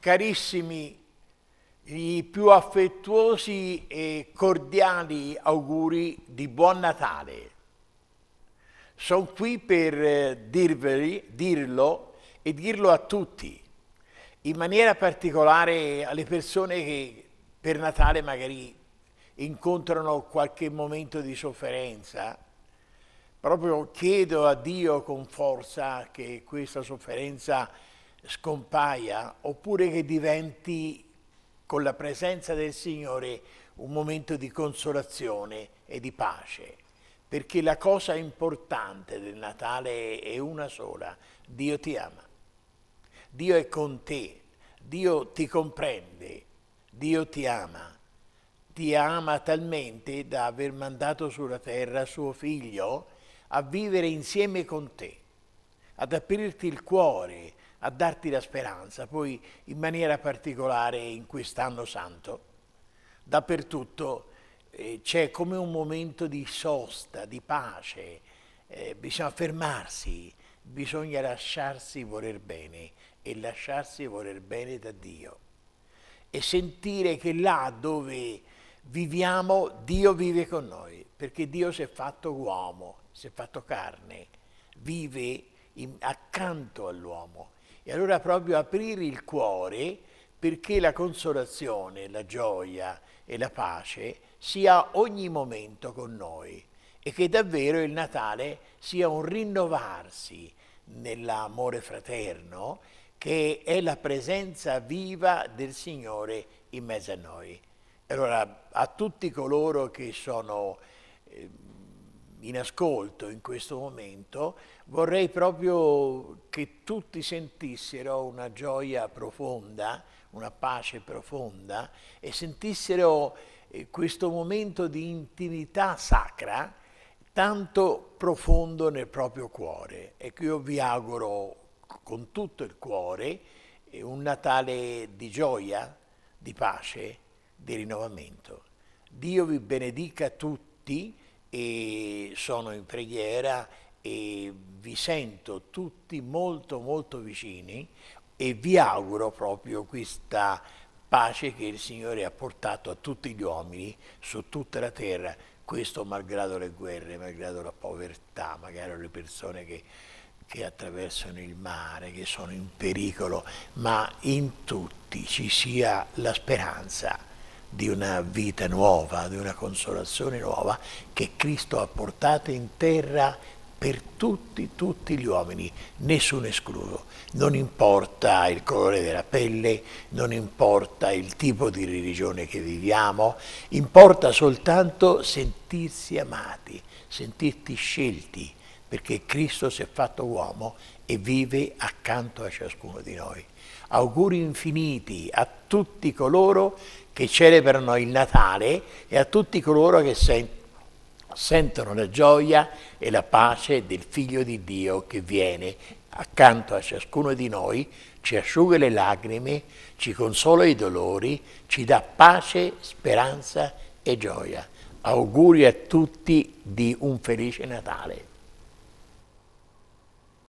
Carissimi, i più affettuosi e cordiali auguri di Buon Natale. Sono qui per eh, dirveli, dirlo e dirlo a tutti, in maniera particolare alle persone che per Natale magari incontrano qualche momento di sofferenza. Proprio chiedo a Dio con forza che questa sofferenza scompaia oppure che diventi con la presenza del Signore un momento di consolazione e di pace, perché la cosa importante del Natale è una sola, Dio ti ama, Dio è con te, Dio ti comprende, Dio ti ama, ti ama talmente da aver mandato sulla terra suo figlio a vivere insieme con te, ad aprirti il cuore, a darti la speranza, poi in maniera particolare in quest'anno santo. Dappertutto eh, c'è come un momento di sosta, di pace, eh, bisogna fermarsi, bisogna lasciarsi voler bene e lasciarsi voler bene da Dio e sentire che là dove viviamo Dio vive con noi, perché Dio si è fatto uomo, si è fatto carne, vive in, accanto all'uomo e allora proprio aprire il cuore perché la consolazione, la gioia e la pace sia ogni momento con noi e che davvero il Natale sia un rinnovarsi nell'amore fraterno che è la presenza viva del Signore in mezzo a noi. Allora a tutti coloro che sono eh, in ascolto in questo momento, vorrei proprio che tutti sentissero una gioia profonda, una pace profonda e sentissero eh, questo momento di intimità sacra tanto profondo nel proprio cuore. E io vi auguro con tutto il cuore eh, un Natale di gioia, di pace, di rinnovamento. Dio vi benedica tutti e sono in preghiera e vi sento tutti molto molto vicini e vi auguro proprio questa pace che il Signore ha portato a tutti gli uomini su tutta la terra, questo malgrado le guerre, malgrado la povertà, magari le persone che, che attraversano il mare, che sono in pericolo, ma in tutti ci sia la speranza di una vita nuova, di una consolazione nuova che Cristo ha portato in terra per tutti, tutti gli uomini, nessuno escluso. Non importa il colore della pelle, non importa il tipo di religione che viviamo, importa soltanto sentirsi amati, sentirti scelti, perché Cristo si è fatto uomo e vive accanto a ciascuno di noi. Auguri infiniti a tutti coloro che celebrano il Natale e a tutti coloro che sentono sentono la gioia e la pace del Figlio di Dio che viene accanto a ciascuno di noi, ci asciuga le lacrime, ci consola i dolori, ci dà pace, speranza e gioia. Auguri a tutti di un felice Natale.